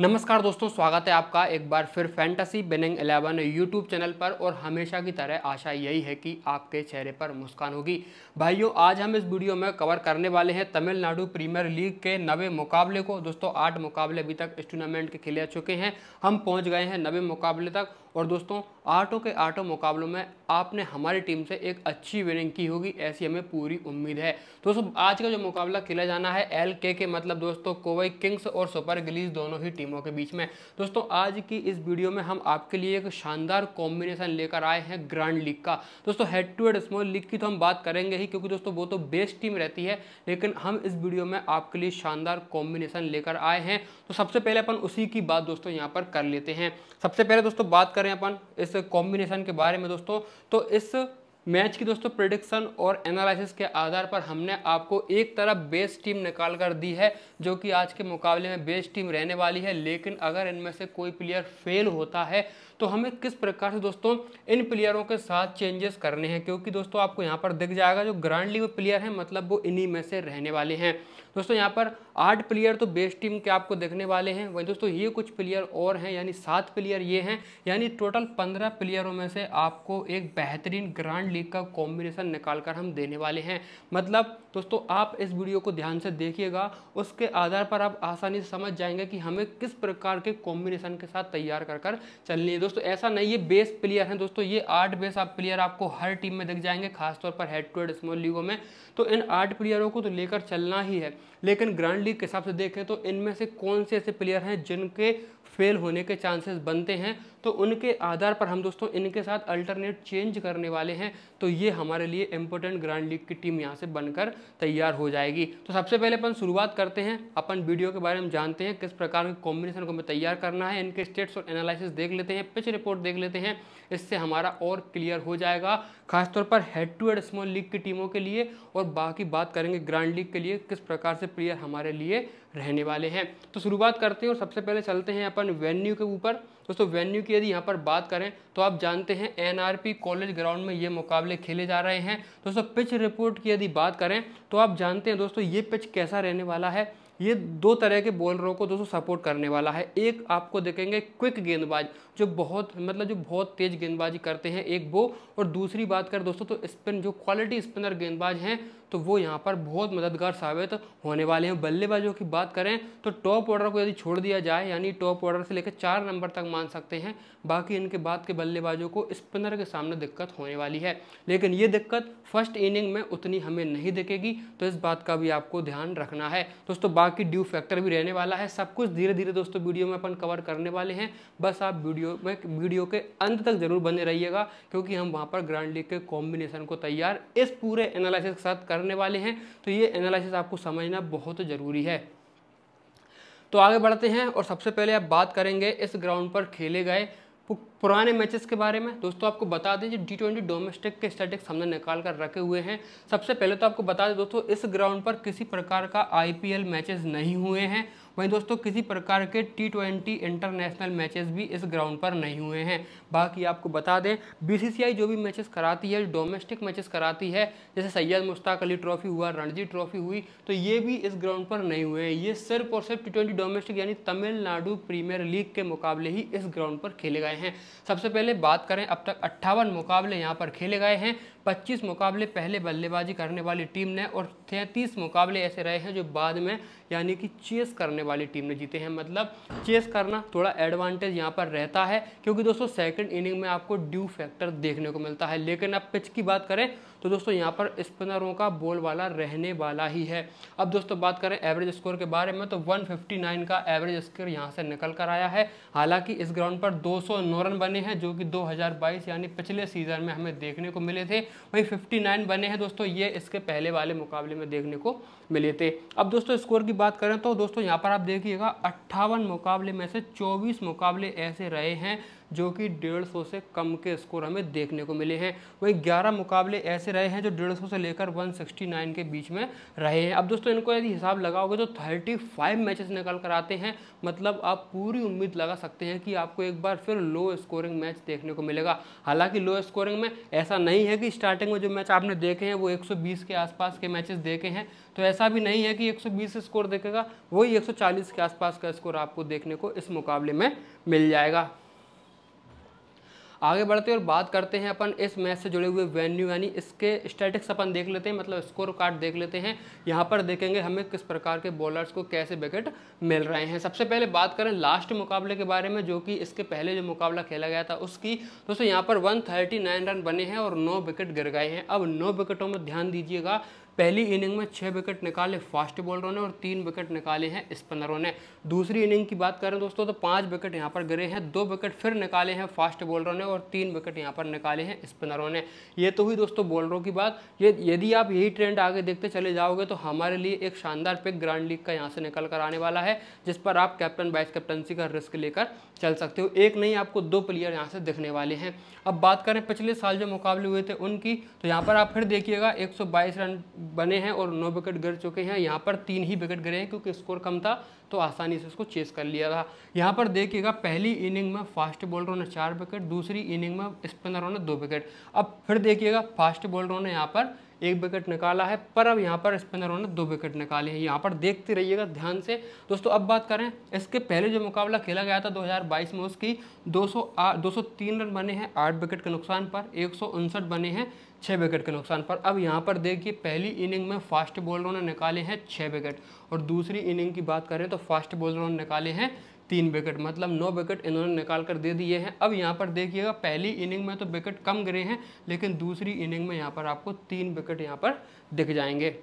नमस्कार दोस्तों स्वागत है आपका एक बार फिर फैंटेसी बिनिंग 11 यूट्यूब चैनल पर और हमेशा की तरह आशा यही है कि आपके चेहरे पर मुस्कान होगी भाइयों आज हम इस वीडियो में कवर करने वाले हैं तमिलनाडु प्रीमियर लीग के नवे मुकाबले को दोस्तों आठ मुकाबले अभी तक इस टूर्नामेंट के खेले चुके हैं हम पहुंच गए हैं नवे मुकाबले तक और दोस्तों आठों के आठों मुकाबलों में आपने हमारी टीम से एक अच्छी विनिंग की होगी ऐसी हमें पूरी उम्मीद है दोस्तों आज का जो मुकाबला खेला जाना है एल के के मतलब दोस्तों कोवई किंग्स और सुपर गिलीज दोनों ही टीमों के बीच में दोस्तों आज की इस वीडियो में हम आपके लिए एक शानदार कॉम्बिनेशन लेकर आए हैं ग्रांड लीग का दोस्तों head to head small league की तो हम बात करेंगे ही क्योंकि दोस्तों वो तो बेस्ट टीम रहती है लेकिन हम इस वीडियो में आपके लिए शानदार कॉम्बिनेशन लेकर आए हैं तो सबसे पहले अपन उसी की बात दोस्तों यहाँ पर कर लेते हैं सबसे पहले दोस्तों बात करें अपन इस कॉम्बिनेशन के बारे में दोस्तों तो इस मैच की दोस्तों प्रिडिक्शन और एनालिसिस के आधार पर हमने आपको एक तरफ बेस्ट टीम निकाल कर दी है जो कि आज के मुकाबले में बेस्ट टीम रहने वाली है लेकिन अगर इनमें से कोई प्लेयर फेल होता है तो हमें किस प्रकार से दोस्तों इन प्लेयरों के साथ चेंजेस करने हैं क्योंकि दोस्तों आपको यहाँ पर दिख जाएगा जो ग्रांड लीग प्लेयर हैं मतलब वो इन्हीं में से रहने वाले हैं दोस्तों यहाँ पर आठ प्लेयर तो बेस्ट टीम के आपको देखने वाले हैं वही दोस्तों ये कुछ प्लेयर और हैं यानी सात प्लेयर ये हैं यानी टोटल पंद्रह प्लेयरों में से आपको एक बेहतरीन ग्रांड लीग का कॉम्बिनेशन निकाल कर हम देने वाले हैं मतलब दोस्तों आप इस वीडियो को ध्यान से देखिएगा उसके आधार पर आप आसानी से समझ जाएंगे कि हमें किस प्रकार के कॉम्बिनेशन के साथ तैयार कर कर चलनी है दोस्तों ऐसा नहीं ये बेस प्लेयर हैं दोस्तों ये आठ बेस आप प्लेयर आपको हर टीम में दिख जाएंगे खासतौर पर हेड टू हेड स्मॉल लीगों में तो इन आठ प्लेयरों को तो लेकर चलना ही है लेकिन ग्रैंड लीग के हिसाब से देखें तो इनमें से कौन से ऐसे प्लेयर हैं जिनके फेल होने के चांसेस बनते हैं तो उनके आधार पर हम दोस्तों इनके साथ अल्टरनेट चेंज करने वाले हैं तो ये हमारे लिए इंपॉर्टेंट ग्रांड लीग की टीम यहाँ से बनकर तैयार हो जाएगी तो सबसे पहले अपन शुरुआत करते हैं अपन वीडियो के बारे में जानते हैं किस प्रकार के कॉम्बिनेशन को हमें तैयार करना है इनके स्टेट्स और एनालिसिस देख लेते हैं पिच रिपोर्ट देख लेते हैं इससे हमारा और क्लियर हो जाएगा खासतौर पर head to head small league की टीमों के लिए और बाकी बात करेंगे ग्रांड लीग के लिए किस प्रकार से प्लेयर हमारे लिए रहने वाले हैं तो शुरुआत करते हैं और सबसे पहले चलते हैं अपन वेन्यू के ऊपर दोस्तों वेन्यू की यदि यहाँ पर बात करें तो आप जानते हैं एनआरपी कॉलेज ग्राउंड में ये मुकाबले खेले जा रहे हैं दोस्तों पिच रिपोर्ट की यदि बात करें तो आप जानते हैं दोस्तों ये पिच कैसा रहने वाला है ये दो तरह के बॉलरों को दोस्तों सपोर्ट करने वाला है एक आपको देखेंगे क्विक गेंदबाज जो बहुत मतलब जो बहुत तेज गेंदबाजी करते हैं एक वो और दूसरी बात करें दोस्तों तो स्पिन जो क्वालिटी स्पिनर गेंदबाज हैं तो वो यहाँ पर बहुत मददगार साबित होने वाले हैं बल्लेबाजों की बात करें तो टॉप ऑर्डर को यदि छोड़ दिया जाए यानी टॉप ऑर्डर से लेकर चार नंबर तक मान सकते हैं बाकी इनके बाद के बल्लेबाजों को स्पिनर के सामने दिक्कत होने वाली है लेकिन ये दिक्कत फर्स्ट इनिंग में उतनी हमें नहीं दिखेगी तो इस बात का भी आपको ध्यान रखना है दोस्तों बाकी ड्यू फैक्टर भी रहने वाला है सब कुछ धीरे धीरे दोस्तों वीडियो में अपन कवर करने वाले हैं बस आप वीडियो वीडियो में वीडियो के अंत तक जरूर बने रहिएगा क्योंकि हम वहाँ पर ग्रैंड लीग के कॉम्बिनेशन को तैयार इस पूरे एनालिसिस के साथ करने वाले हैं तो ये एनालिसिस आपको समझना बहुत ज़रूरी है तो आगे बढ़ते हैं और सबसे पहले आप बात करेंगे इस ग्राउंड पर खेले गए पुराने मैचेस के बारे में दोस्तों आपको बता दें जो टी ट्वेंटी डोमेस्टिक के स्टैटिक्स हमने निकाल कर रखे हुए हैं सबसे पहले तो आपको बता दें दोस्तों इस ग्राउंड पर किसी प्रकार का आईपीएल मैचेस नहीं हुए हैं वहीं दोस्तों किसी प्रकार के टी ट्वेंटी इंटरनेशनल मैचेस भी इस ग्राउंड पर नहीं हुए हैं बाकी आपको बता दें बी जो भी मैचेस कराती है डोमेस्टिक मैचेस कराती है जैसे सैयद मुश्ताक अली ट्रॉफी हुआ रणजी ट्रॉफी हुई तो ये भी इस ग्राउंड पर नहीं हुए हैं ये सिर्फ और सिर्फ टी ट्वेंटी डोमेस्टिक यानी तमिलनाडु प्रीमियर लीग के मुकाबले ही इस ग्राउंड पर खेले गए हैं सबसे पहले बात करें अब तक अट्ठावन मुकाबले यहाँ पर खेले गए हैं 25 मुकाबले पहले बल्लेबाजी करने वाली टीम ने और तैंतीस मुकाबले ऐसे रहे हैं जो बाद में यानी कि चेस करने वाली टीम ने जीते हैं मतलब चेस करना थोड़ा एडवांटेज यहाँ पर रहता है क्योंकि दोस्तों सेकंड इनिंग में आपको ड्यू फैक्टर देखने को मिलता है लेकिन अब पिच की बात करें तो दोस्तों यहाँ पर स्पिनरों का बोल वाला रहने वाला ही है अब दोस्तों बात करें एवरेज स्कोर के बारे में तो 159 का एवरेज स्कोर यहाँ से निकल कर आया है हालांकि इस ग्राउंड पर सौ रन बने हैं जो कि 2022 यानी पिछले सीजन में हमें देखने को मिले थे वही फिफ्टी बने हैं दोस्तों ये इसके पहले वाले मुकाबले में देखने को मिले थे अब दोस्तों स्कोर की बात करें तो दोस्तों यहाँ पर आप देखिएगा अट्ठावन मुकाबले में से चौबीस मुकाबले ऐसे रहे हैं जो कि डेढ़ सौ से कम के स्कोर हमें देखने को मिले हैं वहीं ग्यारह मुकाबले ऐसे रहे हैं जो डेढ़ सौ से लेकर वन सिक्सटी नाइन के बीच में रहे हैं अब दोस्तों इनको यदि हिसाब लगाओगे तो थर्टी फाइव मैचेस निकल कर आते हैं मतलब आप पूरी उम्मीद लगा सकते हैं कि आपको एक बार फिर लो स्कोरिंग मैच देखने को मिलेगा हालांकि लो स्कोरिंग में ऐसा नहीं है कि स्टार्टिंग में जो मैच आपने देखे हैं वो 120 के आसपास के मैचेस देखे हैं तो ऐसा भी नहीं है कि 120 स्कोर देखेगा वही 140 के आसपास का स्कोर आपको देखने को इस मुकाबले में मिल जाएगा आगे बढ़ते और बात करते हैं अपन इस मैच से जुड़े हुए वेन्यू यानी इसके स्टैटिक्स अपन देख लेते हैं मतलब स्कोर कार्ड देख लेते हैं यहाँ पर देखेंगे हमें किस प्रकार के बॉलर्स को कैसे विकेट मिल रहे हैं सबसे पहले बात करें लास्ट मुकाबले के बारे में जो कि इसके पहले जो मुकाबला खेला गया था उसकी दोस्तों यहाँ पर वन रन बने हैं और नौ विकेट गिर गए हैं अब नौ विकेटों में ध्यान दीजिएगा पहली इनिंग में छः विकेट निकाले फास्ट बॉलरों ने और तीन विकेट निकाले हैं स्पिनरों ने दूसरी इनिंग की बात करें दोस्तों तो पाँच विकेट यहाँ पर गिरे हैं दो विकेट फिर निकाले हैं फास्ट बॉलरों ने और तीन विकेट यहाँ पर निकाले हैं स्पिनरों ने ये तो हुई दोस्तों बॉलरों की बात ये यदि आप यही ट्रेंड आगे देखते चले जाओगे तो हमारे लिए एक शानदार पिक ग्रांड लीग का यहाँ से निकल कर आने वाला है जिस पर आप कैप्टन वाइस कैप्टनसी का रिस्क लेकर चल सकते हो एक नहीं आपको दो प्लेयर यहाँ से दिखने वाले हैं अब बात करें पिछले साल जो मुकाबले हुए थे उनकी तो यहाँ पर आप फिर देखिएगा एक रन बने हैं और नौ विकेट गिर चुके हैं यहाँ पर तीन ही विकेट गिरे हैं क्योंकि स्कोर कम था तो आसानी से उसको चेस कर लिया था यहाँ पर देखिएगा पहली इनिंग में फास्ट बॉलरों ने चार विकेट दूसरी इनिंग में स्पिनरों ने दो विकेट अब फिर देखिएगा फास्ट बॉलरों ने यहाँ पर एक विकेट निकाला है पर अब यहाँ पर स्पिनरों ने दो विकेट निकाले हैं यहाँ पर देखते रहिएगा ध्यान से दोस्तों अब बात करें इसके पहले जो मुकाबला खेला गया था 2022 में उसकी 200 203 रन बने हैं आठ विकेट के नुकसान पर एक बने हैं छः विकेट के नुकसान पर अब यहाँ पर देखिए पहली इनिंग में फास्ट बॉलरों ने निकाले हैं छः विकेट और दूसरी इनिंग की बात करें तो फास्ट बॉलरों ने निकाले हैं तीन विकेट मतलब नौ विकेट इन्होंने निकाल कर दे दिए हैं अब यहाँ पर देखिएगा पहली इनिंग में तो विकेट कम गिरे हैं लेकिन दूसरी इनिंग में यहाँ पर आपको तीन विकेट यहाँ पर दिख जाएंगे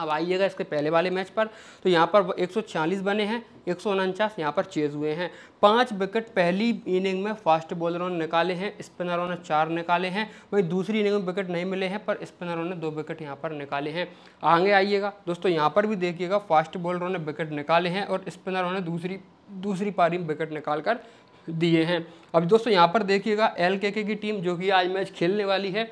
अब आइएगा इसके पहले वाले मैच पर तो यहाँ पर 140 बने हैं एक सौ उनचास यहाँ पर चेज हुए हैं पांच विकेट पहली इनिंग में फास्ट बॉलरों ने निकाले हैं स्पिनरों ने चार निकाले हैं वहीं दूसरी इनिंग में विकेट नहीं मिले हैं पर स्पिनरों ने दो विकेट यहाँ पर निकाले हैं आगे आइएगा दोस्तों यहाँ पर भी देखिएगा फास्ट बॉलरों ने विकेट निकाले हैं और स्पिनरों ने दूसरी दूसरी पारी में विकेट निकाल कर दिए हैं अब दोस्तों यहाँ पर देखिएगा एल की टीम जो कि आज मैच खेलने वाली है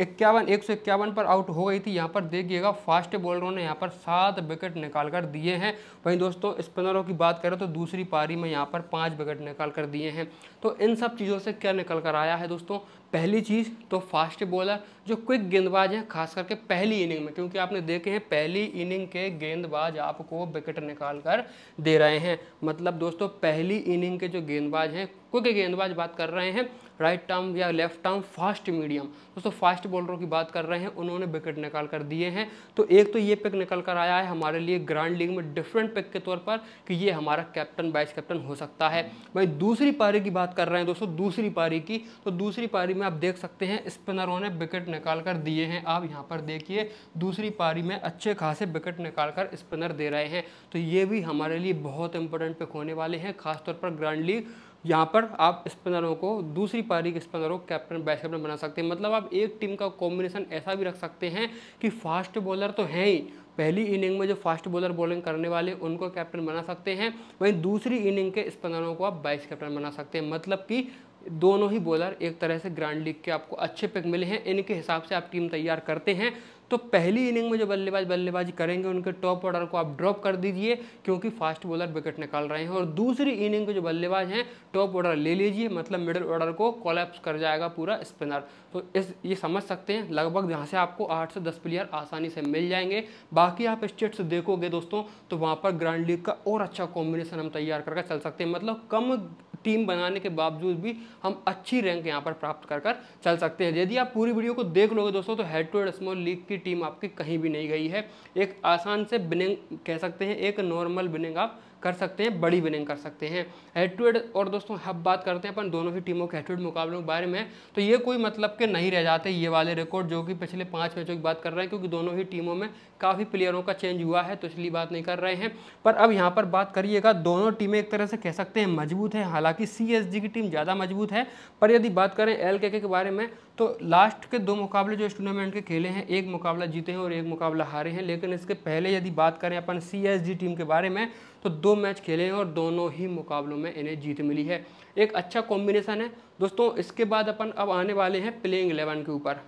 इक्यावन एक सौ इक्यावन पर आउट हो गई थी यहाँ पर देखिएगा फास्ट बॉलरों ने यहाँ पर सात विकेट निकाल कर दिए हैं वहीं दोस्तों स्पिनरों की बात करें तो दूसरी पारी में यहाँ पर पाँच विकेट निकाल कर दिए हैं तो इन सब चीज़ों से क्या निकल कर आया है दोस्तों पहली चीज़ तो फास्ट बॉलर जो क्विक गेंदबाज हैं खास करके पहली इनिंग में क्योंकि आपने देखे हैं पहली इनिंग के गेंदबाज आपको विकेट निकाल कर दे रहे हैं मतलब दोस्तों पहली इनिंग के जो गेंदबाज हैं क्विक गेंदबाज बात कर रहे हैं राइट टर्म या लेफ्ट टर्म फास्ट मीडियम दोस्तों फास्ट बॉलरों की बात कर रहे हैं उन्होंने विकेट निकाल कर दिए हैं तो एक तो ये पिक निकल कर आया है हमारे लिए ग्रांड लीग में डिफरेंट पिक के तौर पर कि ये हमारा कैप्टन वाइस कैप्टन हो सकता है भाई दूसरी पारी की बात कर रहे हैं दोस्तों दूसरी पारी की तो दूसरी पारी में आप देख सकते हैं स्पिनरों ने विकेट निकाल कर दिए हैं आप यहाँ पर देखिए दूसरी पारी में अच्छे खासे विकेट निकाल कर स्पिनर दे रहे हैं तो ये भी हमारे लिए बहुत इंपॉर्टेंट पिक होने वाले हैं खासतौर पर ग्रैंड लीग यहाँ पर आप स्पिनरों को दूसरी पारी के स्पिनरों को कैप्टन वाइस कैप्टन बना सकते हैं मतलब आप एक टीम का कॉम्बिनेशन ऐसा भी रख सकते हैं कि फास्ट बॉलर तो हैं ही पहली इनिंग में जो फास्ट बॉलर बॉलिंग करने वाले उनको कैप्टन बना सकते हैं वहीं दूसरी इनिंग के स्पिनरों को आप बाइस कैप्टन बना सकते हैं मतलब कि दोनों ही बॉलर एक तरह से ग्रांड लीग के आपको अच्छे पिक मिले हैं इनके हिसाब से आप टीम तैयार करते हैं तो पहली इनिंग में जो बल्लेबाज बल्लेबाजी करेंगे उनके टॉप ऑर्डर को आप ड्रॉप कर दीजिए क्योंकि फास्ट बॉलर विकेट निकाल रहे हैं और दूसरी इनिंग के जो बल्लेबाज हैं टॉप ऑर्डर ले लीजिए मतलब मिडिल ऑर्डर को कोलैप्स कर जाएगा पूरा स्पिनर तो इस ये समझ सकते हैं लगभग यहाँ से आपको आठ से दस प्लेयर आसानी से मिल जाएंगे बाकी आप स्टेट्स देखोगे दोस्तों तो वहाँ पर ग्रांड लीग का और अच्छा कॉम्बिनेशन हम तैयार करके चल सकते हैं मतलब कम टीम बनाने के बावजूद भी हम अच्छी रैंक यहाँ पर प्राप्त कर कर चल सकते हैं यदि आप पूरी वीडियो को देख लोगे दोस्तों तो head to head small league की टीम आपकी कहीं भी नहीं गई है एक आसान से बिनिंग कह सकते हैं एक नॉर्मल बिनिंग आप कर सकते हैं बड़ी विनिंग कर सकते हैं हेड टू हेड और दोस्तों हम बात करते हैं अपन दोनों ही टीमों के हेड टू हेड मुकाबलों के बारे में तो ये कोई मतलब के नहीं रह जाते ये वाले रिकॉर्ड जो कि पिछले पाँच मैचों की बात कर रहे हैं क्योंकि दोनों ही टीमों में काफ़ी प्लेयरों का चेंज हुआ है तो इसलिए बात नहीं कर रहे हैं पर अब यहाँ पर बात करिएगा दोनों टीमें एक तरह से कह सकते हैं मजबूत है हालांकि सी की टीम ज़्यादा मजबूत है पर यदि बात करें एल के बारे में तो लास्ट के दो मुकाबले जो इस टूर्नामेंट के खेले हैं एक मुकाबला जीते हैं और एक मुकाबला हारे हैं लेकिन इसके पहले यदि बात करें अपन सी टीम के बारे में तो दो मैच खेले हैं और दोनों ही मुकाबलों में इन्हें जीत मिली है एक अच्छा कॉम्बिनेशन है दोस्तों इसके बाद अपन अब आने वाले हैं प्लेइंग एलेवन के ऊपर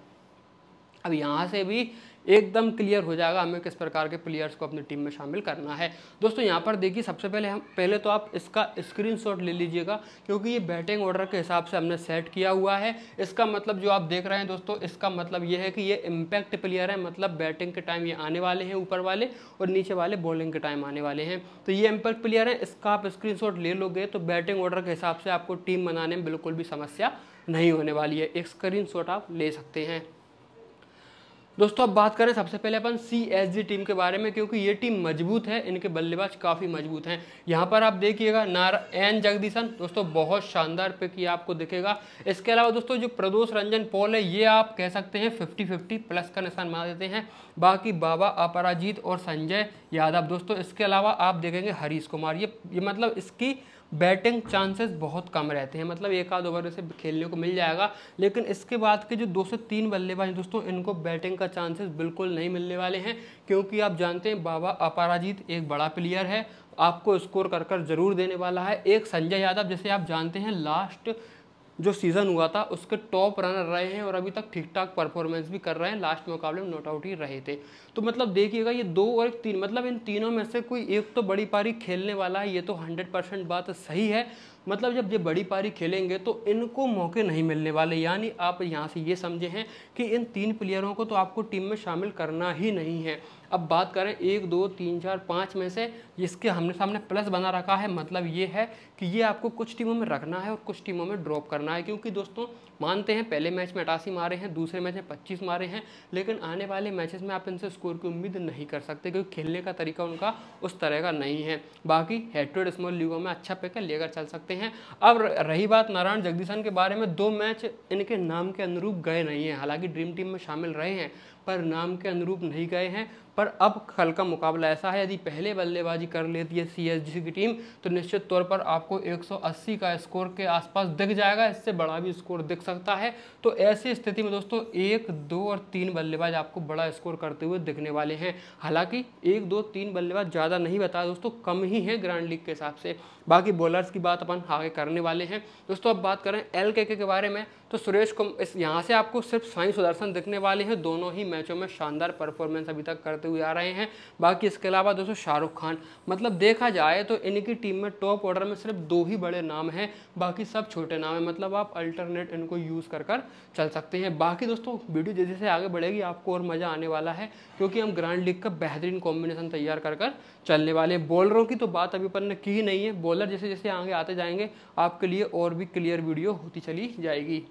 अब यहाँ से भी एकदम क्लियर हो जाएगा हमें किस प्रकार के प्लेयर्स को अपनी टीम में शामिल करना है दोस्तों यहाँ पर देखिए सबसे पहले हम पहले तो आप इसका स्क्रीनशॉट ले लीजिएगा क्योंकि ये बैटिंग ऑर्डर के हिसाब से हमने सेट किया हुआ है इसका मतलब जो आप देख रहे हैं दोस्तों इसका मतलब ये है कि ये इम्पैक्ट प्लेयर है मतलब बैटिंग के टाइम ये आने वाले हैं ऊपर वाले और नीचे वाले बॉलिंग के टाइम आने वाले हैं तो ये इम्पैक्ट प्लेयर है इसका आप स्क्रीन ले लोगे तो बैटिंग ऑर्डर के हिसाब से आपको टीम बनाने में बिल्कुल भी समस्या नहीं होने वाली है एक स्क्रीन आप ले सकते हैं दोस्तों अब बात करें सबसे पहले अपन सी टीम के बारे में क्योंकि ये टीम मजबूत है इनके बल्लेबाज काफ़ी मजबूत हैं यहाँ पर आप देखिएगा एन जगदीशन दोस्तों बहुत शानदार पिक ये आपको दिखेगा इसके अलावा दोस्तों जो प्रदोष रंजन पॉल है ये आप कह सकते हैं फिफ्टी फिफ्टी प्लस का निशान मार देते हैं बाकी बाबा अपराजीत और संजय यादव दोस्तों इसके अलावा आप देखेंगे हरीश कुमार ये, ये मतलब इसकी बैटिंग चांसेस बहुत कम रहते हैं मतलब एक आध ओवर से खेलने को मिल जाएगा लेकिन इसके बाद के जो दो से तीन बल्लेबाज दोस्तों इनको बैटिंग का चांसेस बिल्कुल नहीं मिलने वाले हैं क्योंकि आप जानते हैं बाबा अपराजित एक बड़ा प्लेयर है आपको स्कोर कर कर जरूर देने वाला है एक संजय यादव जैसे आप जानते हैं लास्ट जो सीज़न हुआ था उसके टॉप रनर रहे हैं और अभी तक ठीक ठाक परफॉर्मेंस भी कर रहे हैं लास्ट मुकाबले में नोट आउट ही रहे थे तो मतलब देखिएगा ये दो और एक तीन मतलब इन तीनों में से कोई एक तो बड़ी पारी खेलने वाला है ये तो हंड्रेड बात सही है मतलब जब ये बड़ी पारी खेलेंगे तो इनको मौके नहीं मिलने वाले यानी आप यहाँ से ये समझे हैं कि इन तीन प्लेयरों को तो आपको टीम में शामिल करना ही नहीं है अब बात करें एक दो तीन चार पाँच में से जिसके हमने सामने प्लस बना रखा है मतलब ये है कि ये आपको कुछ टीमों में रखना है और कुछ टीमों में ड्रॉप करना है क्योंकि दोस्तों मानते हैं पहले मैच में अटासी मारे हैं दूसरे मैच में पच्चीस मारे हैं लेकिन आने वाले मैचेस में आप इनसे स्कोर की उम्मीद नहीं कर सकते क्योंकि खेलने का तरीका उनका उस तरह का नहीं है बाकी हेट्रेड स्मॉल लीगों में अच्छा पिक लेकर चल सकते हैं अब रही बात नारायण जगदीशन के बारे में दो मैच इनके नाम के अनुरूप गए नहीं हैं हालांकि ड्रीम टीम में शामिल रहे हैं पर नाम के अनुरूप नहीं गए हैं पर अब कल का मुकाबला ऐसा है यदि पहले बल्लेबाजी कर लेती है सी की टीम तो निश्चित तौर पर आपको 180 का स्कोर के आसपास दिख जाएगा इससे बड़ा भी स्कोर दिख सकता है तो ऐसी स्थिति में दोस्तों एक दो और तीन बल्लेबाज आपको बड़ा स्कोर करते हुए दिखने वाले हैं हालांकि एक दो तीन बल्लेबाज ज़्यादा नहीं बताया दोस्तों कम ही है ग्रांड लीग के हिसाब से बाकी बॉलर्स की बात अपन आगे करने वाले हैं दोस्तों अब बात करें एल के के बारे में तो सुरेश कुमार इस यहाँ से आपको सिर्फ साई सुदर्शन दिखने वाले हैं दोनों ही मैचों में शानदार परफॉर्मेंस अभी तक करते हुए आ रहे हैं बाकी इसके अलावा दोस्तों शाहरुख खान मतलब देखा जाए तो इनकी टीम में टॉप ऑर्डर में सिर्फ दो ही बड़े नाम हैं बाकी सब छोटे नाम हैं मतलब आप अल्टरनेट इनको यूज़ कर कर चल सकते हैं बाकी दोस्तों वीडियो जैसे जैसे आगे बढ़ेगी आपको और मज़ा आने वाला है क्योंकि हम ग्रांड लीग का बेहतरीन कॉम्बिनेशन तैयार कर कर चलने वाले बॉलरों की तो बात अभी अपन ने की नहीं है बॉलर जैसे जैसे आगे आते जाएंगे आपके लिए और भी क्लियर वीडियो होती चली जाएगी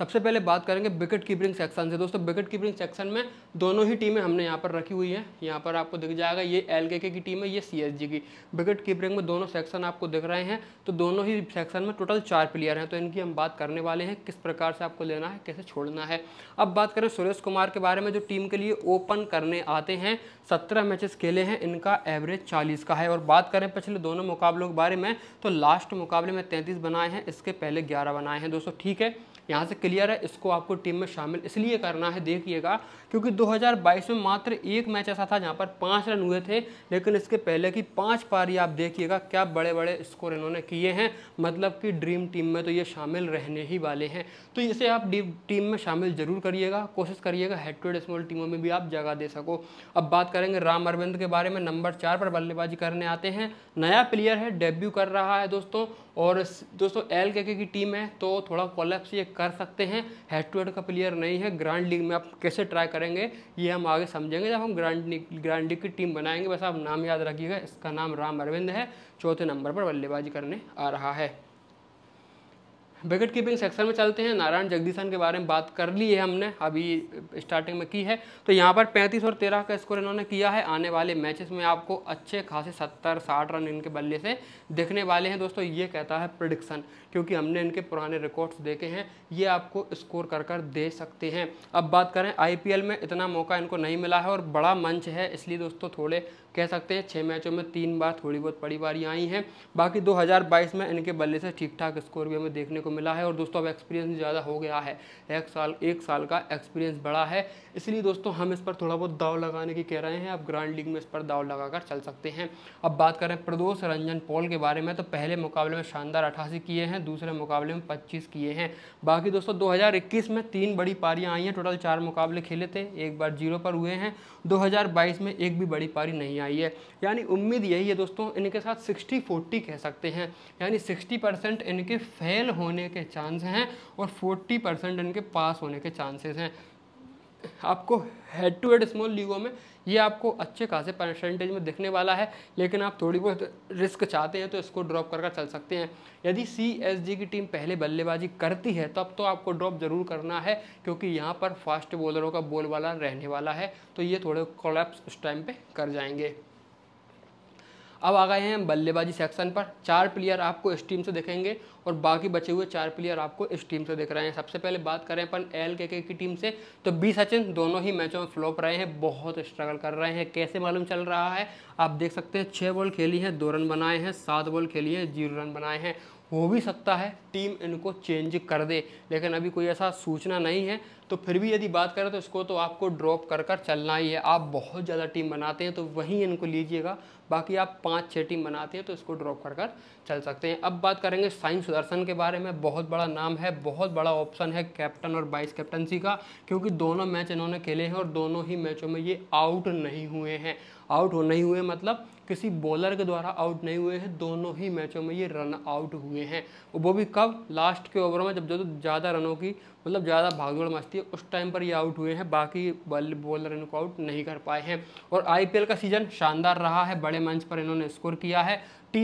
सबसे पहले बात करेंगे विकेट कीपिंग सेक्शन से दोस्तों विकेट कीपिंग सेक्शन में दोनों ही टीमें हमने यहाँ पर रखी हुई है यहाँ पर आपको दिख जाएगा ये एल की टीम है ये सी की विकेट कीपिंग में दोनों सेक्शन आपको दिख रहे हैं तो दोनों ही सेक्शन में टोटल चार प्लेयर हैं तो इनकी हम बात करने वाले हैं किस प्रकार से आपको लेना है कैसे छोड़ना है अब बात करें सुरेश कुमार के बारे में जो टीम के लिए ओपन करने आते हैं सत्रह मैचेस खेले हैं इनका एवरेज चालीस का है और बात करें पिछले दोनों मुकाबलों के बारे में तो लास्ट मुकाबले में तैंतीस बनाए हैं इसके पहले ग्यारह बनाए हैं दोस्तों ठीक है यहाँ से क्लियर है इसको आपको टीम में शामिल इसलिए करना है देखिएगा क्योंकि 2022 में मात्र एक मैच ऐसा था जहाँ पर पाँच रन हुए थे लेकिन इसके पहले की पाँच पारी आप देखिएगा क्या बड़े बड़े स्कोर इन्होंने किए हैं मतलब कि ड्रीम टीम में तो ये शामिल रहने ही वाले हैं तो इसे आप टीम में शामिल जरूर करिएगा कोशिश करिएगा हेड टू स्मॉल टीमों में भी आप जगह दे सको अब बात करेंगे राम अरविंद के बारे में नंबर चार पर बल्लेबाजी करने आते हैं नया प्लेयर है डेब्यू कर रहा है दोस्तों और दोस्तों एल के की टीम है तो थोड़ा कॉलेप्स ये कर सकते हैं हेड टू हेड का प्लेयर नहीं है ग्रांड लीग में आप कैसे ट्राई करेंगे ये हम आगे समझेंगे जब हम ग्रांड ग्रांड लीग की टीम बनाएंगे बस आप नाम याद रखिएगा इसका नाम राम अरविंद है चौथे नंबर पर बल्लेबाजी करने आ रहा है विकेट कीपिंग सेक्शन में चलते हैं नारायण जगदीशन के बारे में बात कर ली है हमने अभी स्टार्टिंग में की है तो यहाँ पर 35 और 13 का स्कोर इन्होंने किया है आने वाले मैचेस में आपको अच्छे खासे 70 60 रन इनके बल्ले से देखने वाले हैं दोस्तों ये कहता है प्रडिक्शन क्योंकि हमने इनके पुराने रिकॉर्ड्स देखे हैं ये आपको स्कोर कर कर दे सकते हैं अब बात करें आईपीएल में इतना मौका इनको नहीं मिला है और बड़ा मंच है इसलिए दोस्तों थोड़े कह सकते हैं छः मैचों में तीन बार थोड़ी बहुत बड़ी बारी आई हैं बाकी 2022 में इनके बल्ले से ठीक ठाक स्कोर भी हमें देखने को मिला है और दोस्तों अब एक्सपीरियंस ज़्यादा हो गया है एक साल एक साल का एक्सपीरियंस बड़ा है इसलिए दोस्तों हम इस पर थोड़ा बहुत दाव लगाने की कह रहे हैं अब ग्रांड लीग में इस पर दाव लगाकर चल सकते हैं अब बात करें प्रदोष रंजन पॉल के बारे में तो पहले मुकाबले में शानदार अठासी किए हैं हैं दूसरे मुकाबले में पच्चीस किए हैं बाकी दोस्तों दो में तीन बड़ी पारियाँ आई हैं टोटल चार मुकाबले खेले थे एक बार जीरो पर हुए हैं दो में एक भी बड़ी पारी नहीं आई है यानी उम्मीद यही है दोस्तों इनके साथ सिक्सटी फोर्टी कह सकते हैं यानी सिक्सटी परसेंट इनके फेल होने के चांस हैं और फोर्टी परसेंट इनके पास होने के चांसेस हैं आपको हेड टू हेड स्मॉल लीगों में ये आपको अच्छे खासे परसेंटेज में दिखने वाला है लेकिन आप थोड़ी बहुत रिस्क चाहते हैं तो इसको ड्रॉप कर कर चल सकते हैं यदि सी की टीम पहले बल्लेबाजी करती है तब तो आपको ड्रॉप ज़रूर करना है क्योंकि यहाँ पर फास्ट बॉलरों का वाला रहने वाला है तो ये थोड़े कोलैप्स उस टाइम पर कर जाएंगे अब आ गए हैं बल्लेबाजी सेक्शन पर चार प्लेयर आपको इस टीम से देखेंगे और बाकी बचे हुए चार प्लेयर आपको इस टीम से देख रहे हैं सबसे पहले बात करें अपन एल के की टीम से तो बी सचिन दोनों ही मैचों में फ्लॉप रहे हैं बहुत स्ट्रगल कर रहे हैं कैसे मालूम चल रहा है आप देख सकते हैं छः बॉल खेली हैं दो रन बनाए हैं सात बॉल खेली हैं जीरो रन बनाए हैं हो भी सकता है टीम इनको चेंज कर दे लेकिन अभी कोई ऐसा सूचना नहीं है तो फिर भी यदि बात करें तो इसको तो आपको ड्रॉप कर कर चलना ही है आप बहुत ज़्यादा टीम बनाते हैं तो वहीं इनको लीजिएगा बाकी आप पाँच छः टीम बनाते हैं तो इसको ड्रॉप कर कर चल सकते हैं अब बात करेंगे साइन सुदर्शन के बारे में बहुत बड़ा नाम है बहुत बड़ा ऑप्शन है कैप्टन और वाइस कैप्टनसी का क्योंकि दोनों मैच इन्होंने खेले हैं और दोनों ही मैचों में ये आउट नहीं हुए हैं आउट हो नहीं हुए मतलब किसी बॉलर के द्वारा आउट नहीं हुए हैं दोनों ही मैचों में ये रन आउट हुए हैं वो भी कब लास्ट के ओवर में जब जो ज़्यादा रनों की मतलब ज़्यादा भागदौड़ मचती है उस टाइम पर ये आउट हुए हैं बाकी बॉलर इनको आउट नहीं कर पाए हैं और आईपीएल का सीज़न शानदार रहा है बड़े मंच पर इन्होंने स्कोर किया है टी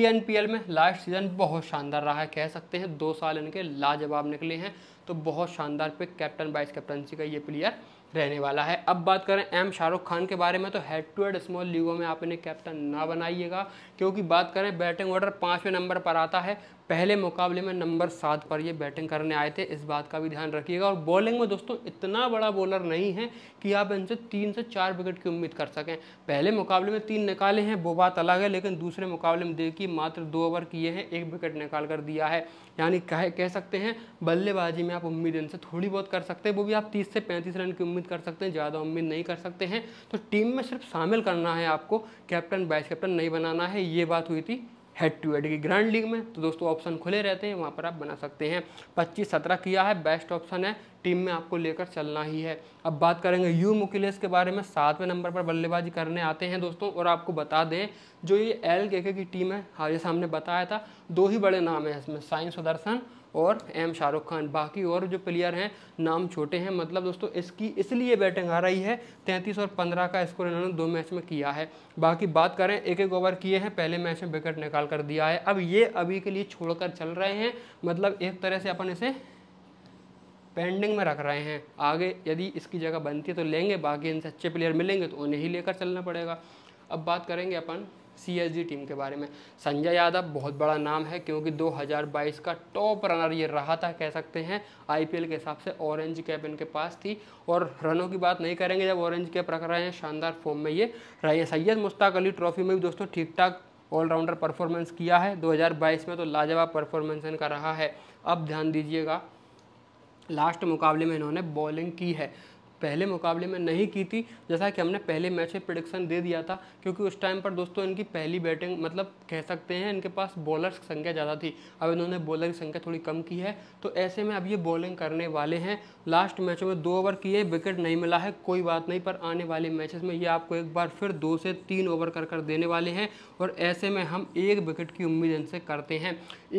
में लास्ट सीज़न बहुत शानदार रहा है कह सकते हैं दो साल इनके लाजवाब निकले हैं तो बहुत शानदार पिक कैप्टन वाइस कैप्टनसी का ये प्लेयर रहने वाला है अब बात करें एम शाहरुख खान के बारे में तो हेड टू हेड स्मॉल लीगों में आप इन्हें कैप्टन ना बनाइएगा क्योंकि बात करें बैटिंग ऑर्डर पाँचवें नंबर पर आता है पहले मुकाबले में नंबर सात पर ये बैटिंग करने आए थे इस बात का भी ध्यान रखिएगा और बॉलिंग में दोस्तों इतना बड़ा बॉलर नहीं है कि आप इनसे तीन से चार विकेट की उम्मीद कर सकें पहले मुकाबले में तीन निकाले हैं वो बात अलग है लेकिन दूसरे मुकाबले में देखिए मात्र दो ओवर किए हैं एक विकेट निकाल कर दिया है यानी कह कह सकते हैं बल्लेबाजी में आप उम्मीद इनसे थोड़ी बहुत कर सकते हैं वो भी आप तीस से पैंतीस रन की उम्मीद कर सकते हैं ज़्यादा उम्मीद नहीं कर सकते हैं तो टीम में सिर्फ शामिल करना है आपको कैप्टन वाइस कैप्टन नहीं बनाना है ये बात हुई थी हेड टू हेड की ग्रैंड लीग में तो दोस्तों ऑप्शन खुले रहते हैं वहाँ पर आप बना सकते हैं पच्चीस सत्रह किया है बेस्ट ऑप्शन है टीम में आपको लेकर चलना ही है अब बात करेंगे यू मुकिलेश के बारे में सातवें नंबर पर बल्लेबाजी करने आते हैं दोस्तों और आपको बता दें जो ये एल के की टीम है हाँ जैसे हमने बताया था दो ही बड़े नाम है इसमें साइंस और दर्शन और एम शाहरुख खान बाकी और जो प्लेयर हैं नाम छोटे हैं मतलब दोस्तों इसकी इसलिए बैटिंग आ रही है तैंतीस और पंद्रह का स्कोर इन्होंने दो मैच में किया है बाकी बात करें एक एक ओवर किए हैं पहले मैच में विकेट निकाल कर दिया है अब ये अभी के लिए छोड़कर चल रहे हैं मतलब एक तरह से अपन इसे पेंडिंग में रख रहे हैं आगे यदि इसकी जगह बनती है तो लेंगे बाकी इनसे अच्छे प्लेयर मिलेंगे तो उन्हें ही लेकर चलना पड़ेगा अब बात करेंगे अपन सीएसजी टीम के बारे में संजय यादव बहुत बड़ा नाम है क्योंकि 2022 का टॉप रनर ये रहा था कह सकते हैं आईपीएल के हिसाब से ऑरेंज कैप इनके पास थी और रनों की बात नहीं करेंगे जब ऑरेंज कैप रख रहे हैं शानदार फॉर्म में ये रहे हैं सैयद मुश्ताक अली ट्रॉफी में भी दोस्तों ठीक ठाक ऑलराउंडर परफॉर्मेंस किया है 2022 में तो लाजवाब परफॉर्मेंस इनका रहा है अब ध्यान दीजिएगा लास्ट मुकाबले में इन्होंने बॉलिंग की है पहले मुकाबले में नहीं की थी जैसा कि हमने पहले मैच में प्रडिक्शन दे दिया था क्योंकि उस टाइम पर दोस्तों इनकी पहली बैटिंग मतलब कह सकते हैं इनके पास बॉलर्स की संख्या ज़्यादा थी अब इन्होंने बॉलर की संख्या थोड़ी कम की है तो ऐसे में अब ये बॉलिंग करने वाले हैं लास्ट मैचों में दो ओवर किए विकेट नहीं मिला है कोई बात नहीं पर आने वाले मैचेस में ये आपको एक बार फिर दो से तीन ओवर कर कर देने वाले हैं और ऐसे में हम एक विकेट की उम्मीद इनसे करते हैं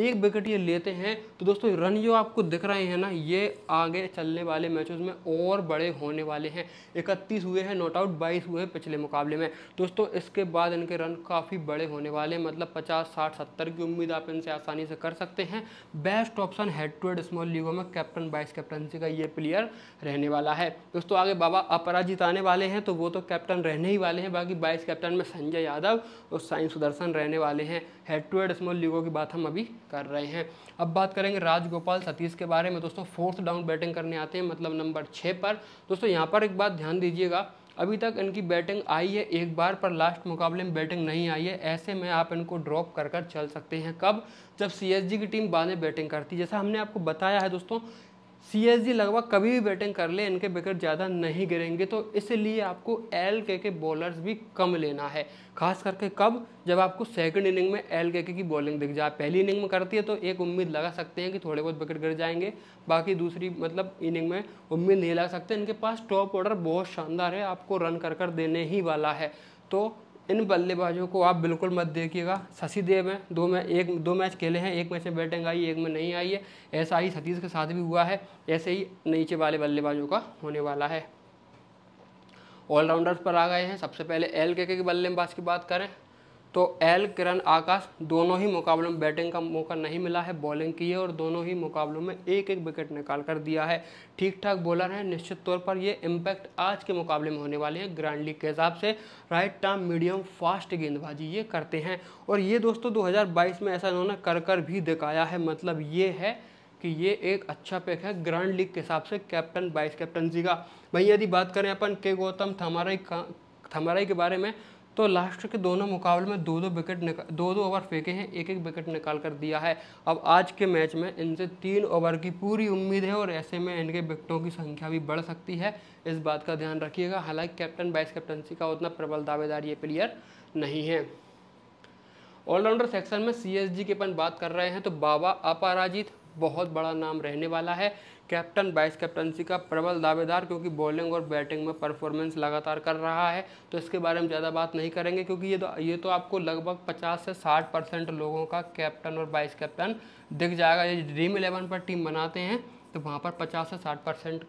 एक विकेट ये लेते हैं तो दोस्तों रन जो आपको दिख रहे हैं ना ये आगे चलने वाले मैचों में और बड़े हों होने वाले हैं इकतीस हुए हैं नॉट आउट बाईस हुए हैं पिछले मुकाबले में दोस्तों इसके बाद इनके रन काफ़ी बड़े होने वाले हैं मतलब पचास साठ सत्तर की उम्मीद आप इनसे आसानी से कर सकते हैं best option head to head small लीगों में कैप्टन वाइस कैप्टनसी का ये प्लेयर रहने वाला है दोस्तों आगे बाबा अपराजित आने वाले हैं तो वो तो कैप्टन रहने ही वाले हैं बाकी बाईस कैप्टन में संजय यादव और साइन सुदर्शन रहने वाले हैं हेड टू हेड स्मॉल लीगों की बात हम अभी कर रहे हैं अब बात करेंगे राजगोपाल सतीश के बारे में दोस्तों फोर्थ डाउन बैटिंग करने आते हैं मतलब नंबर छः पर तो दोस्तों यहाँ पर एक बात ध्यान दीजिएगा अभी तक इनकी बैटिंग आई है एक बार पर लास्ट मुकाबले में बैटिंग नहीं आई है ऐसे में आप इनको ड्रॉप कर कर चल सकते हैं कब जब सी की टीम बाद में बैटिंग करती है जैसा हमने आपको बताया है दोस्तों सी लगभग कभी भी बैटिंग कर ले इनके विकेट ज़्यादा नहीं गिरेंगे तो इसलिए आपको एल के के बॉलर्स भी कम लेना है खास करके कब जब आपको सेकंड इनिंग में एल के के की बॉलिंग दिख जाए पहली इनिंग में करती है तो एक उम्मीद लगा सकते हैं कि थोड़े बहुत विकेट गिर जाएंगे बाकी दूसरी मतलब इनिंग में उम्मीद नहीं लगा सकते इनके पास टॉप ऑर्डर बहुत शानदार है आपको रन कर कर देने ही वाला है तो इन बल्लेबाजों को आप बिल्कुल मत देखिएगा शशि देव हैं दो मैच एक दो मैच खेले हैं एक मैच में बैटिंग आई एक में नहीं आई है ऐसा ही सतीश के साथ भी हुआ है ऐसे ही नीचे वाले बल्लेबाजों का होने वाला है ऑलराउंडर्स पर आ गए हैं सबसे पहले एल के बल्लेबाज की बात करें तो एल किरण आकाश दोनों ही मुकाबलों में बैटिंग का मौका नहीं मिला है बॉलिंग की है और दोनों ही मुकाबलों में एक एक विकेट निकाल कर दिया है ठीक ठाक बॉलर हैं निश्चित तौर पर ये इम्पैक्ट आज के मुकाबले में होने वाले हैं ग्रैंड लीग के हिसाब से राइट टर्म मीडियम फास्ट गेंदबाजी ये करते हैं और ये दोस्तों दो में ऐसा इन्होंने कर कर भी दिखाया है मतलब ये है कि ये एक अच्छा पैक है ग्रैंड लीग के हिसाब से कैप्टन वाइस कैप्टनसी का भाई यदि बात करें अपन के गौतम थमाराई थमाराई के बारे में तो लास्ट के दोनों मुकाबले में दो दो विकेट दो दो ओवर फेंके हैं एक एक विकेट निकाल कर दिया है अब आज के मैच में इनसे तीन ओवर की पूरी उम्मीद है और ऐसे में इनके विकेटों की संख्या भी बढ़ सकती है इस बात का ध्यान रखिएगा हालांकि कैप्टन वाइस कैप्टनसी का उतना प्रबल दावेदार ये प्लेयर नहीं है ऑलराउंडर सेक्शन में सी की अपन बात कर रहे हैं तो बाबा अपराजित बहुत बड़ा नाम रहने वाला है कैप्टन वाइस कैप्टनसी का प्रबल दावेदार क्योंकि बॉलिंग और बैटिंग में परफॉर्मेंस लगातार कर रहा है तो इसके बारे में ज़्यादा बात नहीं करेंगे क्योंकि ये तो ये तो आपको लगभग 50 से 60 परसेंट लोगों का कैप्टन और वाइस कैप्टन दिख जाएगा ये ड्रीम इलेवन पर टीम बनाते हैं तो वहाँ पर पचास से साठ परसेंट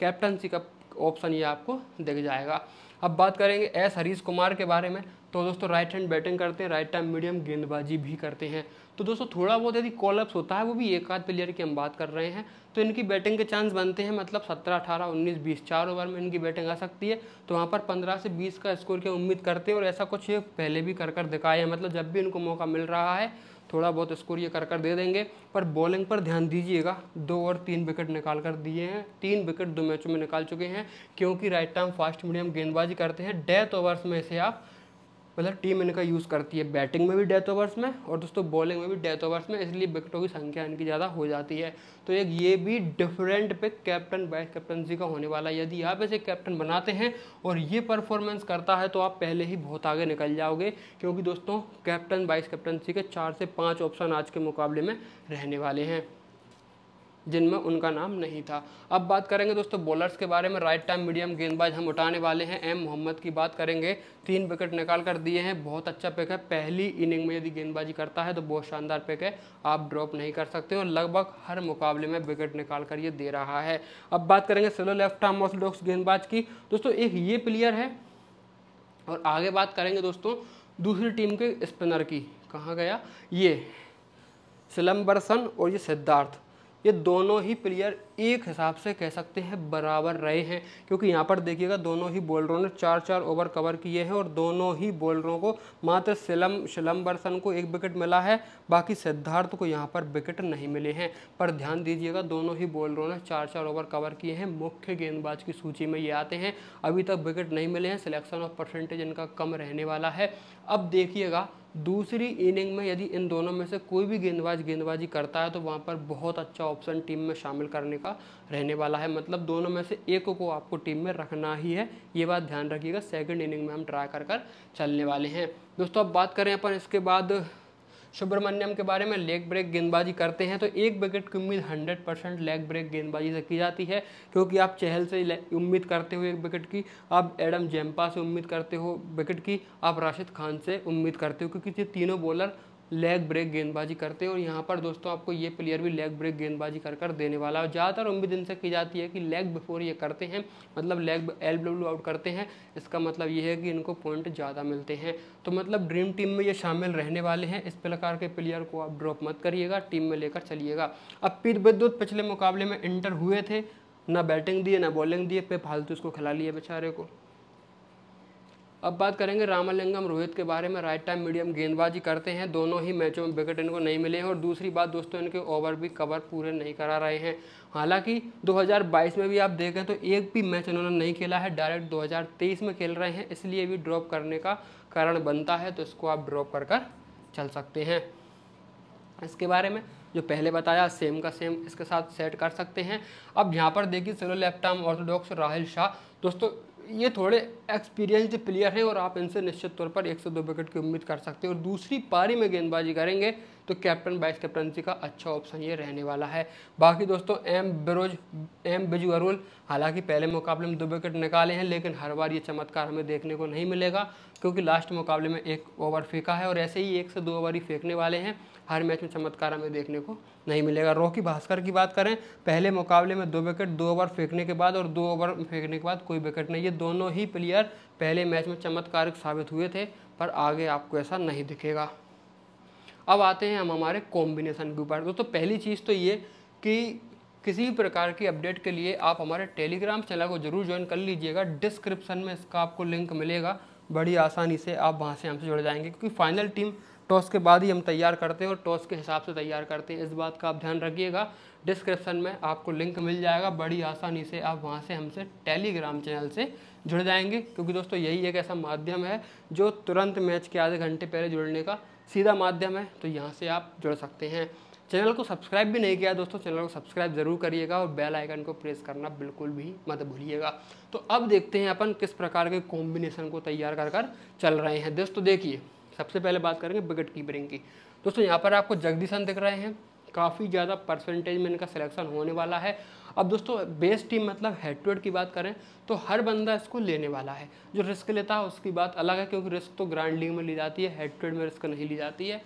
कैप्टनसी का ऑप्शन ये आपको दिख जाएगा अब बात करेंगे एस हरीश कुमार के बारे में तो दोस्तों राइट हैंड बैटिंग करते हैं राइट टाइम मीडियम गेंदबाजी भी करते हैं तो दोस्तों थोड़ा बहुत यदि कॉलअप्स होता है वो भी एक आध प्लेयर की हम बात कर रहे हैं तो इनकी बैटिंग के चांस बनते हैं मतलब सत्रह अठारह उन्नीस बीस चार ओवर में इनकी बैटिंग आ सकती है तो वहाँ पर पंद्रह से बीस का स्कोर की उम्मीद करते हैं और ऐसा कुछ पहले भी कर कर दिखाया है मतलब जब भी इनको मौका मिल रहा है थोड़ा बहुत स्कोर ये कर कर दे देंगे पर बॉलिंग पर ध्यान दीजिएगा दो और तीन विकेट निकाल कर दिए हैं तीन विकेट दो मैचों में निकाल चुके हैं क्योंकि राइट आर्म फास्ट मीडियम गेंदबाजी करते हैं डेथ ओवर्स में से आप मतलब टीम इनका यूज़ करती है बैटिंग में भी डेथ ओवर्स में और दोस्तों बॉलिंग में भी डेथ ओवर्स में इसलिए विकेटों की संख्या इनकी ज़्यादा हो जाती है तो एक ये भी different pick captain vice captaincy का होने वाला है यदि आप इसे कैप्टन बनाते हैं और ये परफॉर्मेंस करता है तो आप पहले ही बहुत आगे निकल जाओगे क्योंकि दोस्तों कैप्टन वाइस कैप्टनसी के चार से पाँच ऑप्शन आज के मुकाबले में रहने वाले हैं जिनमें उनका नाम नहीं था अब बात करेंगे दोस्तों बॉलर्स के बारे में राइट टाइम मीडियम गेंदबाज हम उठाने वाले हैं एम मोहम्मद की बात करेंगे तीन विकेट निकाल कर दिए हैं बहुत अच्छा पिक है पहली इनिंग में यदि गेंदबाजी करता है तो बहुत शानदार पिक है आप ड्रॉप नहीं कर सकते और लगभग हर मुकाबले में विकेट निकाल कर ये दे रहा है अब बात करेंगे स्लो लेफ्ट आर्म ऑर्थोडॉक्स गेंदबाज की दोस्तों एक ये प्लेयर है और आगे बात करेंगे दोस्तों दूसरी टीम के स्पिनर की कहाँ गया ये सिलम्बरसन और ये सिद्धार्थ ये दोनों ही प्लेयर एक हिसाब से कह सकते हैं बराबर रहे हैं क्योंकि यहाँ पर देखिएगा दोनों ही बॉलरों ने चार चार ओवर कवर किए हैं और दोनों ही बॉलरों को मात्र सिलम बर्सन को एक विकेट मिला है बाकी सिद्धार्थ को यहाँ पर विकेट नहीं मिले हैं पर ध्यान दीजिएगा दोनों ही बॉलरों ने चार चार ओवर कवर किए हैं मुख्य गेंदबाज की सूची में ये आते हैं अभी तक विकेट नहीं मिले हैं सिलेक्शन ऑफ परसेंटेज इनका कम रहने वाला है अब देखिएगा दूसरी इनिंग में यदि इन दोनों में से कोई भी गेंदबाज गेंदबाजी करता है तो वहाँ पर बहुत अच्छा ऑप्शन टीम में शामिल करने का रहने वाला है मतलब दोनों में से एक को आपको टीम में रखना ही है ये बात ध्यान रखिएगा सेकेंड इनिंग में हम ट्राई कर कर चलने वाले हैं दोस्तों अब बात करें अपन इसके बाद सुब्रमण्यम के बारे में लेग ब्रेक गेंदबाजी करते हैं तो एक विकेट की उम्मीद हंड्रेड परसेंट लेग ब्रेक गेंदबाजी से की जाती है क्योंकि आप चहल से उम्मीद करते हो एक विकेट की आप एडम जेम्पा से उम्मीद करते हो विकेट की आप राशिद खान से उम्मीद करते हो क्योंकि ये तीनों बॉलर लेग ब्रेक गेंदबाजी करते हैं और यहाँ पर दोस्तों आपको ये प्लेयर भी लेग ब्रेक गेंदबाजी कर कर देने वाला है ज़्यादातर उम्मीद इनसे की जाती है कि लेग बिफोर ये करते हैं मतलब लेग एल डब्ल्यू आउट करते हैं इसका मतलब ये है कि इनको पॉइंट ज़्यादा मिलते हैं तो मतलब ड्रीम टीम में ये शामिल रहने वाले हैं इस प्रकार के प्लेयर को आप ड्रॉप मत करिएगा टीम में लेकर चलिएगा अब पीर विद्युत पिछले मुकाबले में इंटर हुए थे ना बैटिंग दिए ना बॉलिंग दिए पे फालतू उसको खिला लिए बेचारे को अब बात करेंगे रामालिंगम रोहित के बारे में राइट टाइम मीडियम गेंदबाजी करते हैं दोनों ही मैचों में विकेट इनको नहीं मिले हैं और दूसरी बात दोस्तों इनके ओवर भी कवर पूरे नहीं करा रहे हैं हालांकि 2022 में भी आप देखें तो एक भी मैच इन्होंने नहीं खेला है डायरेक्ट 2023 में खेल रहे हैं इसलिए भी ड्रॉप करने का कारण बनता है तो इसको आप ड्रॉप कर कर चल सकते हैं इसके बारे में जो पहले बताया सेम का सेम इसके साथ सेट कर सकते हैं अब यहाँ पर देखिए slow left arm orthodox Rahil Shah दोस्तों ये थोड़े एक्सपीरियंस्ड प्लेयर हैं और आप इनसे निश्चित तौर पर एक से दो विकेट की उम्मीद कर सकते हैं और दूसरी पारी में गेंदबाजी करेंगे तो कैप्टन वाइस कैप्टनसी का अच्छा ऑप्शन ये रहने वाला है बाकी दोस्तों एम बिरोज एम बिजू अरुल हालांकि पहले मुकाबले में दो विकेट निकाले हैं लेकिन हर बार ये चमत्कार हमें देखने को नहीं मिलेगा क्योंकि लास्ट मुकाबले में एक ओवर फेंका है और ऐसे ही एक से दो ओवर ही फेंकने वाले हैं हर मैच में चमत्कार हमें देखने को नहीं मिलेगा रॉकी भास्कर की बात करें पहले मुकाबले में दो विकेट दो ओवर फेंकने के बाद और दो ओवर फेंकने के बाद कोई विकेट नहीं ये दोनों ही प्लेयर पहले मैच में चमत्कार साबित हुए थे पर आगे आपको ऐसा नहीं दिखेगा अब आते हैं हम हमारे कॉम्बिनेशन के ऊपर दोस्तों पहली चीज़ तो ये कि किसी भी प्रकार की अपडेट के लिए आप हमारे टेलीग्राम चैनल को जरूर ज्वाइन कर लीजिएगा डिस्क्रिप्शन में इसका आपको लिंक मिलेगा बड़ी आसानी से आप वहाँ से हमसे जुड़ जाएंगे क्योंकि फाइनल टीम टॉस के बाद ही हम तैयार करते हैं और टॉस के हिसाब से तैयार करते हैं इस बात का आप ध्यान रखिएगा डिस्क्रिप्शन में आपको लिंक मिल जाएगा बड़ी आसानी से आप वहाँ से हमसे टेलीग्राम चैनल से जुड़ जाएंगे क्योंकि दोस्तों यही एक ऐसा माध्यम है जो तुरंत मैच के आधे घंटे पहले जुड़ने का सीधा माध्यम है तो यहाँ से आप जुड़ सकते हैं चैनल को सब्सक्राइब भी नहीं किया दोस्तों चैनल को सब्सक्राइब जरूर करिएगा और बेल आइकन को प्रेस करना बिल्कुल भी मत भूलिएगा तो अब देखते हैं अपन किस प्रकार के कॉम्बिनेशन को तैयार कर कर चल रहे हैं दोस्तों देखिए सबसे पहले बात करेंगे विकेट कीपरिंग की दोस्तों यहाँ पर आपको जगदीशन दिख रहे हैं काफ़ी ज़्यादा परसेंटेज में इनका सिलेक्शन होने वाला है अब दोस्तों बेस्ट टीम मतलब हेड टू हेड की बात करें तो हर बंदा इसको लेने वाला है जो रिस्क लेता है उसकी बात अलग है क्योंकि रिस्क तो ग्रांड लीग में ली जाती है हेड टू हेड में रिस्क नहीं ली जाती है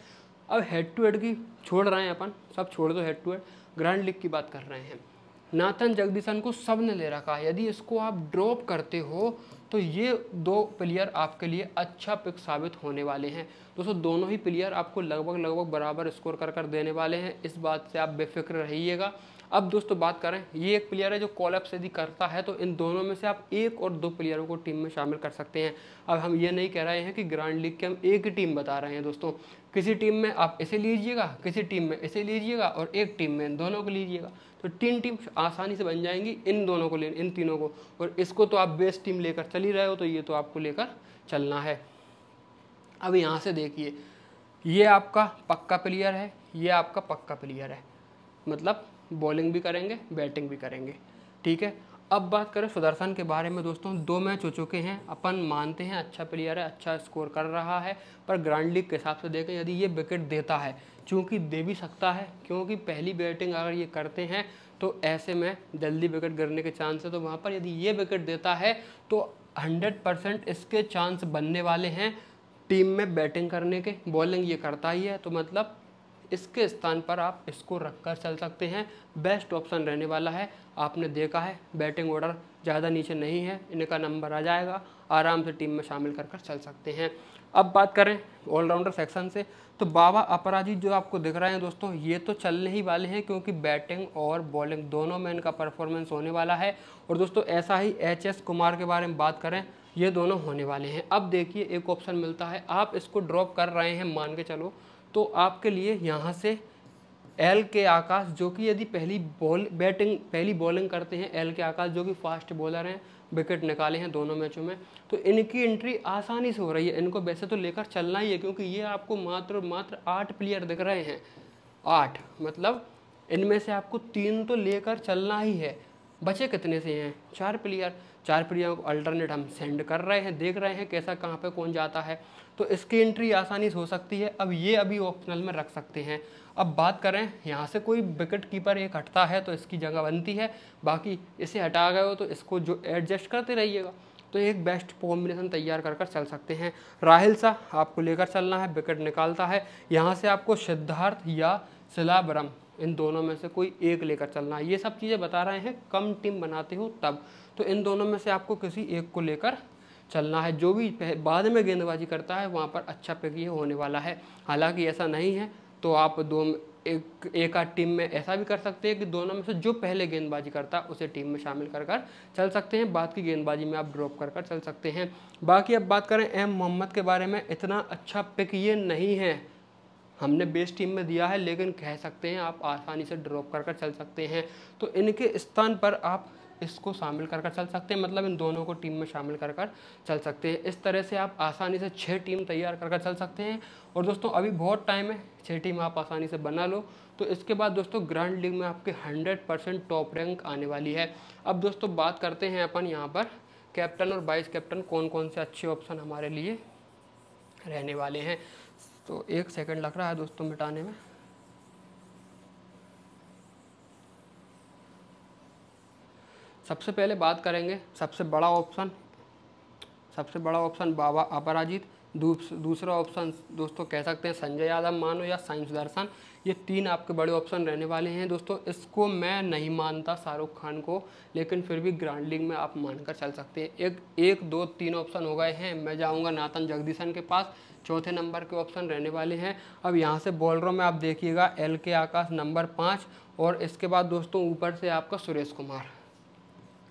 अब हेड टू हेड की छोड़ रहे हैं अपन सब छोड़ दो head to head grand league की बात कर रहे हैं नाथन जगदीशन को सब ने ले रखा है यदि इसको आप ड्रॉप करते हो तो ये दो प्लेयर आपके लिए अच्छा पिक साबित होने वाले हैं दोस्तों दोनों ही प्लेयर आपको लगभग लगभग बराबर स्कोर कर कर देने वाले हैं इस बात से आप बेफिक्र रहिएगा अब दोस्तों बात करें ये एक प्लेयर है जो कॉलअप यदि करता है तो इन दोनों में से आप एक और दो प्लेयरों को टीम में शामिल कर सकते हैं अब हम ये नहीं कह रहे हैं कि ग्रैंड लीग के हम एक ही टीम बता रहे हैं दोस्तों किसी टीम में आप इसे लीजिएगा किसी टीम में इसे लीजिएगा और एक टीम में दोनों को लीजिएगा तो तीन टीम आसानी से बन जाएंगी इन दोनों को ले इन तीनों को और इसको तो आप बेस्ट टीम लेकर चल ही रहे हो तो ये तो आपको लेकर चलना है अब यहाँ से देखिए ये आपका पक्का प्लेयर है ये आपका पक्का प्लेयर है मतलब बॉलिंग भी करेंगे बैटिंग भी करेंगे ठीक है अब बात करें सुदर्शन के बारे में दोस्तों दो मैच हो चुके हैं अपन मानते हैं अच्छा प्लेयर है अच्छा स्कोर कर रहा है पर ग्रैंड लीग के हिसाब से देखें यदि ये विकेट देता है चूँकि दे भी सकता है क्योंकि पहली बैटिंग अगर ये करते हैं तो ऐसे में जल्दी विकेट गिरने के चांस है तो वहाँ पर यदि ये विकेट देता है तो हंड्रेड परसेंट इसके चांस बनने वाले हैं टीम में बैटिंग करने के बॉलिंग ये करता ही है तो मतलब इसके स्थान पर आप इसको रख कर चल सकते हैं बेस्ट ऑप्शन रहने वाला है आपने देखा है बैटिंग ऑर्डर ज़्यादा नीचे नहीं है इनका नंबर आ जाएगा आराम से टीम में शामिल कर कर चल सकते हैं अब बात करें ऑलराउंडर सेक्शन से तो बाबा अपराजित जो आपको दिख रहे हैं दोस्तों ये तो चलने ही वाले हैं क्योंकि बैटिंग और बॉलिंग दोनों में इनका परफॉर्मेंस होने वाला है और दोस्तों ऐसा ही एच एस कुमार के बारे में बात करें ये दोनों होने वाले हैं अब देखिए एक ऑप्शन मिलता है आप इसको ड्रॉप कर रहे हैं मान के चलो तो आपके लिए यहाँ से एल के आकाश जो कि यदि पहली बॉल बैटिंग पहली बॉलिंग करते हैं एल के आकाश जो कि फास्ट बॉलर हैं विकेट निकाले हैं दोनों मैचों में तो इनकी एंट्री आसानी से हो रही है इनको वैसे तो लेकर चलना ही है क्योंकि ये आपको मात्र मात्र आठ प्लेयर दिख रहे हैं आठ मतलब इनमें से आपको तीन तो लेकर चलना ही है बचे कितने से हैं चार प्लेयर चार प्लेयर को अल्टरनेट हम सेंड कर रहे हैं देख रहे हैं कैसा कहाँ पे कौन जाता है तो इसकी एंट्री आसानी से हो सकती है अब ये अभी ऑप्शनल में रख सकते हैं अब बात करें यहाँ से कोई विकेट कीपर एक हटता है तो इसकी जगह बनती है बाकी इसे हटा गए हो तो इसको जो एडजस्ट करते रहिएगा तो एक बेस्ट कॉम्बिनेशन तैयार कर कर चल सकते हैं राहिल सा आपको लेकर चलना है विकेट निकालता है यहाँ से आपको सिद्धार्थ या सिलाबरम इन दोनों में से कोई एक लेकर चलना ये सब चीज़ें बता रहे हैं कम टीम बनाते हो तब तो इन दोनों में से आपको किसी एक को लेकर चलना है जो भी बाद में गेंदबाजी करता है वहाँ पर अच्छा पिक ये होने वाला है हालांकि ऐसा नहीं है तो आप दो एक एक आध टीम में ऐसा भी कर सकते हैं कि दोनों में से जो पहले गेंदबाजी करता है उसे टीम में शामिल कर कर चल सकते हैं बाद की गेंदबाजी में आप ड्रॉप कर कर चल सकते हैं बाकी अब बात करें एम मोहम्मद के बारे में इतना अच्छा पिक ये नहीं है हमने बेस टीम में दिया है लेकिन कह सकते हैं आप आसानी से ड्रॉप कर कर चल सकते हैं तो इनके स्थान पर आप इसको शामिल कर कर चल सकते हैं मतलब इन दोनों को टीम में शामिल कर कर चल सकते हैं इस तरह से आप आसानी से छः टीम तैयार कर कर चल सकते हैं और दोस्तों अभी बहुत टाइम है छः टीम आप आसानी से बना लो तो इसके बाद दोस्तों ग्रैंड लीग में आपके हंड्रेड परसेंट टॉप रैंक आने वाली है अब दोस्तों बात करते हैं अपन यहाँ पर कैप्टन और वाइस कैप्टन कौन कौन से अच्छे ऑप्शन हमारे लिए रहने वाले हैं तो एक सेकंड लग रहा है दोस्तों मिटाने में सबसे पहले बात करेंगे सबसे बड़ा ऑप्शन सबसे बड़ा ऑप्शन बाबा अपराजित दूसरा ऑप्शन दोस्तों कह सकते हैं संजय यादव मानो या साइंस दर्शन ये तीन आपके बड़े ऑप्शन रहने वाले हैं दोस्तों इसको मैं नहीं मानता शाहरुख खान को लेकिन फिर भी ग्रांड लीग में आप मानकर चल सकते हैं एक एक दो तीन ऑप्शन हो गए हैं मैं जाऊंगा नातन जगदीशन के पास चौथे नंबर के ऑप्शन रहने वाले हैं अब यहाँ से बॉलरों में आप देखिएगा एल के आकाश नंबर पाँच और इसके बाद दोस्तों ऊपर से आपका सुरेश कुमार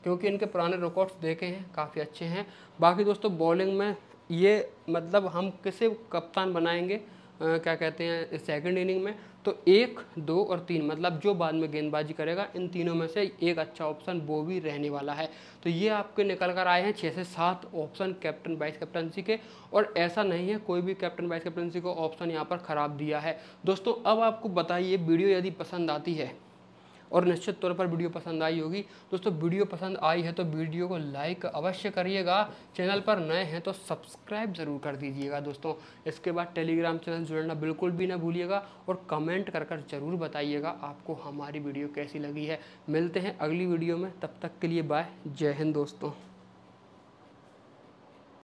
क्योंकि इनके पुराने रिकॉर्ड्स देखे हैं काफ़ी अच्छे हैं बाकी दोस्तों बॉलिंग में ये मतलब हम किसे कप्तान बनाएंगे क्या कहते हैं सेकंड इनिंग में तो एक दो और तीन मतलब जो बाद में गेंदबाजी करेगा इन तीनों में से एक अच्छा ऑप्शन वो भी रहने वाला है तो ये आपके निकल कर आए हैं छः से सात ऑप्शन कैप्टन वाइस कैप्टनसी के और ऐसा नहीं है कोई भी कैप्टन वाइस कैप्टनसी को ऑप्शन यहाँ पर ख़राब दिया है दोस्तों अब आपको बताइए वीडियो यदि पसंद आती है और निश्चित तौर पर वीडियो पसंद आई होगी दोस्तों वीडियो पसंद आई है तो वीडियो को लाइक अवश्य करिएगा चैनल पर नए हैं तो सब्सक्राइब ज़रूर कर दीजिएगा दोस्तों इसके बाद टेलीग्राम चैनल जुड़ना बिल्कुल भी ना भूलिएगा और कमेंट कर कर ज़रूर बताइएगा आपको हमारी वीडियो कैसी लगी है मिलते हैं अगली वीडियो में तब तक के लिए बाय जय हिंद दोस्तों